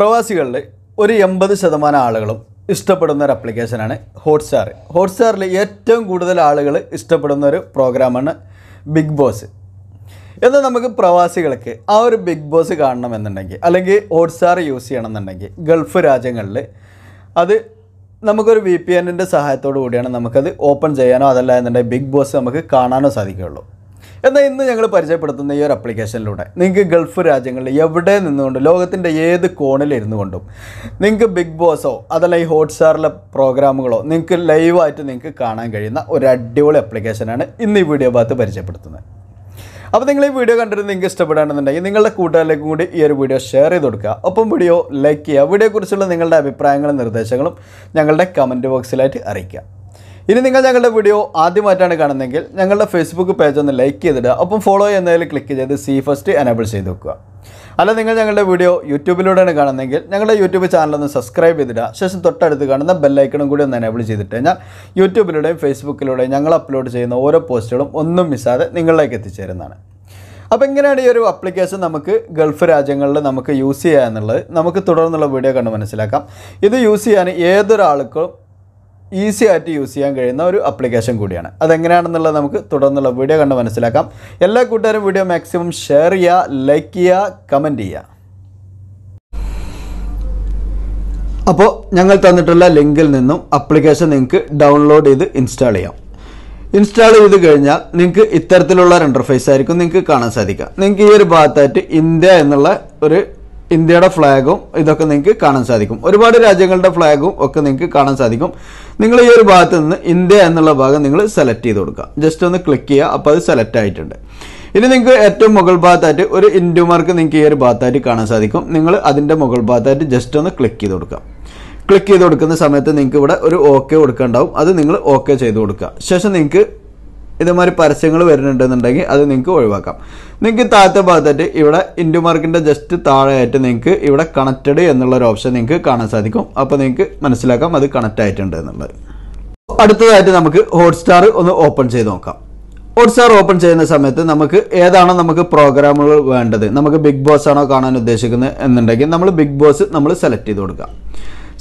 പ്രവാസികളുടെ ഒരു എൺപത് ശതമാനം ആളുകളും ഇഷ്ടപ്പെടുന്ന ഒരു അപ്ലിക്കേഷനാണ് ഹോട്ട്സ്റ്റാർ ഹോട്ട്സ്റ്റാറിൽ ഏറ്റവും കൂടുതൽ ആളുകൾ ഇഷ്ടപ്പെടുന്ന ഒരു പ്രോഗ്രാമാണ് ബിഗ് ബോസ് എന്നാൽ നമുക്ക് പ്രവാസികൾക്ക് ആ ഒരു ബിഗ് ബോസ് കാണണമെന്നുണ്ടെങ്കിൽ അല്ലെങ്കിൽ ഹോട്ട്സ്റ്റാർ യൂസ് ചെയ്യണമെന്നുണ്ടെങ്കിൽ ഗൾഫ് രാജ്യങ്ങളിൽ അത് നമുക്കൊരു വി പി എന്നിൻ്റെ സഹായത്തോടു കൂടിയാണ് നമുക്കത് ഓപ്പൺ ചെയ്യാനോ അതല്ല എന്നുണ്ടെങ്കിൽ ബിഗ് ബോസ് നമുക്ക് കാണാനോ സാധിക്കുകയുള്ളൂ എന്നാൽ ഇന്ന് ഞങ്ങൾ പരിചയപ്പെടുത്തുന്ന ഈ ഒരു അപ്ലിക്കേഷനിലൂടെ നിങ്ങൾക്ക് ഗൾഫ് രാജ്യങ്ങളിൽ എവിടെ നിന്നുകൊണ്ട് ലോകത്തിൻ്റെ ഏത് കോണിലിരുന്നു കൊണ്ടും നിങ്ങൾക്ക് ബിഗ് ബോസോ അതല്ല ഈ ഹോട്ട്സ്റ്റാറിലെ പ്രോഗ്രാമുകളോ നിങ്ങൾക്ക് ലൈവായിട്ട് നിങ്ങൾക്ക് കാണാൻ കഴിയുന്ന ഒരു അടിപൊളി അപ്ലിക്കേഷനാണ് ഇന്ന് ഈ വീഡിയോ ഭാഗത്ത് പരിചയപ്പെടുത്തുന്നത് അപ്പോൾ നിങ്ങൾ ഈ വീഡിയോ കണ്ടിട്ട് നിങ്ങൾക്ക് ഇഷ്ടപ്പെടുകയാണെന്നുണ്ടെങ്കിൽ നിങ്ങളുടെ കൂട്ടുകാരിലേക്കും കൂടി ഈ ഒരു വീഡിയോ ഷെയർ ചെയ്ത് കൊടുക്കുക ഒപ്പം വീഡിയോ ലൈക്ക് ചെയ്യുക വീഡിയോയെക്കുറിച്ചുള്ള നിങ്ങളുടെ അഭിപ്രായങ്ങളും നിർദ്ദേശങ്ങളും ഞങ്ങളുടെ കമൻറ്റ് ബോക്സിലായിട്ട് അറിയിക്കുക ഇനി നിങ്ങൾ ഞങ്ങളുടെ വീഡിയോ ആദ്യമായിട്ടാണ് കാണുന്നതെങ്കിൽ ഞങ്ങളുടെ ഫേസ്ബുക്ക് പേജ് ഒന്ന് ലൈക്ക് ചെയ്തിട്ട് ഒപ്പം ഫോളോ ചെയ്യുന്നതിൽ ക്ലിക്ക് ചെയ്ത് സി ഫസ്റ്റ് എനേബിൾ ചെയ്ത് വെക്കുക അല്ല നിങ്ങൾ ഞങ്ങളുടെ വീഡിയോ യൂട്യൂബിലൂടെയാണ് കാണുന്നതെങ്കിൽ ഞങ്ങളുടെ യൂട്യൂബ് ചാനൽ ഒന്ന് സബ്സ്ക്രൈബ് ചെയ്തിട്ട് ശേഷം തൊട്ടടുത്ത് കാണുന്ന ബെല്ലൈക്കണും കൂടി ഒന്ന് എനേബിൾ ചെയ്തിട്ട് കഴിഞ്ഞാൽ യൂട്യൂബിലൂടെയും ഫേസ്ബുക്കിലൂടെയും ഞങ്ങൾ അപ്ലോഡ് ചെയ്യുന്ന ഓരോ പോസ്റ്റുകളും ഒന്നും മിസ്സാതെ നിങ്ങളിലേക്ക് എത്തിച്ചേരുന്നതാണ് അപ്പോൾ എങ്ങനെയാണ് ഈ ഒരു അപ്ലിക്കേഷൻ നമുക്ക് ഗൾഫ് രാജ്യങ്ങളിൽ നമുക്ക് യൂസ് ചെയ്യുക എന്നുള്ളത് നമുക്ക് തുടർന്നുള്ള വീഡിയോ കണ്ട് മനസ്സിലാക്കാം ഇത് യൂസ് ചെയ്യാൻ ഏതൊരാൾക്കും ഈസി ആയിട്ട് യൂസ് ചെയ്യാൻ കഴിയുന്ന ഒരു അപ്ലിക്കേഷൻ കൂടിയാണ് അതെങ്ങനെയാണെന്നുള്ളത് നമുക്ക് തുടർന്നുള്ള വീഡിയോ കണ്ട് മനസ്സിലാക്കാം എല്ലാ കൂട്ടുകാരും വീഡിയോ മാക്സിമം ഷെയർ ചെയ്യുക ലൈക്ക് ചെയ്യുക കമൻറ്റ് ചെയ്യുക അപ്പോൾ ഞങ്ങൾ തന്നിട്ടുള്ള ലിങ്കിൽ നിന്നും അപ്ലിക്കേഷൻ നിങ്ങൾക്ക് ഡൗൺലോഡ് ചെയ്ത് ഇൻസ്റ്റാൾ ചെയ്യാം ഇൻസ്റ്റാൾ ചെയ്ത് കഴിഞ്ഞാൽ നിങ്ങൾക്ക് ഇത്തരത്തിലുള്ള ഒരു ഇൻ്റർഫേസ് ആയിരിക്കും നിങ്ങൾക്ക് കാണാൻ സാധിക്കുക നിങ്ങൾക്ക് ഈ ഒരു ഭാഗത്തായിട്ട് ഇന്ത്യ എന്നുള്ള ഒരു ഇന്ത്യയുടെ ഫ്ലാഗും ഇതൊക്കെ നിങ്ങൾക്ക് കാണാൻ സാധിക്കും ഒരുപാട് രാജ്യങ്ങളുടെ ഫ്ലാഗും ഒക്കെ നിങ്ങൾക്ക് കാണാൻ സാധിക്കും നിങ്ങൾ ഈ ഒരു ഭാഗത്ത് നിന്ന് ഇന്ത്യ എന്നുള്ള ഭാഗം നിങ്ങൾ സെലക്ട് ചെയ്ത് കൊടുക്കുക ജസ്റ്റ് ഒന്ന് ക്ലിക്ക് ചെയ്യുക അപ്പോൾ അത് സെലക്ട് ആയിട്ടുണ്ട് ഇനി നിങ്ങൾക്ക് ഏറ്റവും മുകൾ ഭാഗത്തായിട്ട് ഒരു ഇൻഡു മാർക്ക് നിങ്ങൾക്ക് ഈ ഒരു ഭാഗത്തായിട്ട് കാണാൻ സാധിക്കും നിങ്ങൾ അതിൻ്റെ മുകൾ ഭാഗത്തായിട്ട് ജസ്റ്റ് ഒന്ന് ക്ലിക്ക് ചെയ്ത് കൊടുക്കുക ക്ലിക്ക് ചെയ്ത് കൊടുക്കുന്ന സമയത്ത് നിങ്ങൾക്ക് ഇവിടെ ഒരു ഓക്കെ കൊടുക്കണ്ടാവും അത് നിങ്ങൾ ഓക്കെ ചെയ്ത് കൊടുക്കുക ശേഷം നിങ്ങൾക്ക് ഇതേമാതിരി പരസ്യങ്ങൾ വരുന്നുണ്ടെന്നുണ്ടെങ്കിൽ അത് നിങ്ങൾക്ക് ഒഴിവാക്കാം നിങ്ങൾക്ക് താഴത്തെ ഭാഗത്തായിട്ട് ഇവിടെ ഇൻഡുമാർക്കിൻ്റെ ജസ്റ്റ് താഴെയായിട്ട് നിങ്ങൾക്ക് ഇവിടെ കണക്റ്റഡ് എന്നുള്ള ഒരു ഓപ്ഷൻ നിങ്ങൾക്ക് കാണാൻ സാധിക്കും അപ്പോൾ നിങ്ങൾക്ക് മനസ്സിലാക്കാം അത് കണക്റ്റ് ആയിട്ടുണ്ട് എന്നുള്ളത് അടുത്തതായിട്ട് നമുക്ക് ഹോട്ട്സ്റ്റാർ ഒന്ന് ഓപ്പൺ ചെയ്ത് നോക്കാം ഹോട്ട്സ്റ്റാർ ഓപ്പൺ ചെയ്യുന്ന സമയത്ത് നമുക്ക് ഏതാണോ നമുക്ക് പ്രോഗ്രാമുകൾ വേണ്ടത് നമുക്ക് ബിഗ് ബോസ് ആണോ കാണാൻ ഉദ്ദേശിക്കുന്നത് എന്നുണ്ടെങ്കിൽ നമ്മൾ ബിഗ് ബോസ് നമ്മൾ സെലക്ട് ചെയ്ത് കൊടുക്കുക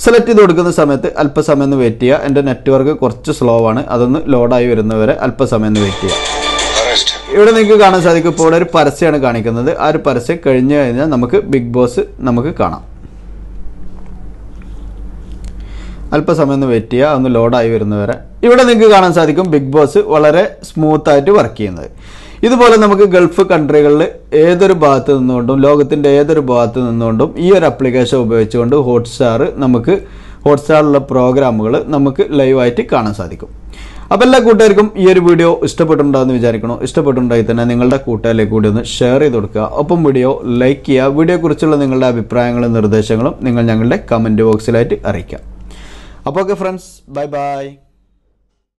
സെലക്ട് ചെയ്ത് കൊടുക്കുന്ന സമയത്ത് അല്പസമയം ഒന്ന് വെയിറ്റ് ചെയ്യുക എൻ്റെ നെറ്റ്വർക്ക് കുറച്ച് സ്ലോ ആണ് അതൊന്ന് ലോഡായി വരുന്നവരെ അല്പസമയം ഒന്ന് വെയിറ്റ് ചെയ്യുക ഇവിടെ നിങ്ങൾക്ക് കാണാൻ സാധിക്കും ഇപ്പോൾ ഒരു പരസ്യമാണ് കാണിക്കുന്നത് ആ ഒരു പരസ്യം കഴിഞ്ഞു കഴിഞ്ഞാൽ നമുക്ക് ബിഗ് ബോസ് നമുക്ക് കാണാം അല്പസമയം ഒന്ന് വെയിറ്റ് ചെയ്യുക ഒന്ന് ലോഡായി വരുന്നവരെ ഇവിടെ നിങ്ങൾക്ക് കാണാൻ സാധിക്കും ബിഗ് ബോസ് വളരെ സ്മൂത്തായിട്ട് വർക്ക് ചെയ്യുന്നത് ഇതുപോലെ നമുക്ക് ഗൾഫ് കൺട്രികളിൽ ഏതൊരു ഭാഗത്ത് നിന്നുകൊണ്ടും ലോകത്തിൻ്റെ ഏതൊരു ഭാഗത്ത് നിന്നുകൊണ്ടും ഈ ഒരു ആപ്ലിക്കേഷൻ ഉപയോഗിച്ചുകൊണ്ട് ഹോട്ട്സ്റ്റാർ നമുക്ക് ഹോട്ട്സ്റ്റാറിലുള്ള പ്രോഗ്രാമുകൾ നമുക്ക് ലൈവായിട്ട് കാണാൻ സാധിക്കും അപ്പോൾ എല്ലാ കൂട്ടുകാർക്കും ഈ ഒരു വീഡിയോ എന്ന് വിചാരിക്കണോ ഇഷ്ടപ്പെട്ടിട്ടുണ്ടെങ്കിൽ തന്നെ നിങ്ങളുടെ കൂട്ടുകാരിലേക്ക് കൂടി ഒന്ന് ഷെയർ ചെയ്ത് കൊടുക്കുക ഒപ്പം വീഡിയോ ലൈക്ക് ചെയ്യുക വീഡിയോക്കുറിച്ചുള്ള നിങ്ങളുടെ അഭിപ്രായങ്ങളും നിർദ്ദേശങ്ങളും നിങ്ങൾ ഞങ്ങളുടെ കമൻറ്റ് ബോക്സിലായിട്ട് അറിയിക്കാം അപ്പോൾ ഓക്കെ ഫ്രണ്ട്സ് ബൈ ബൈ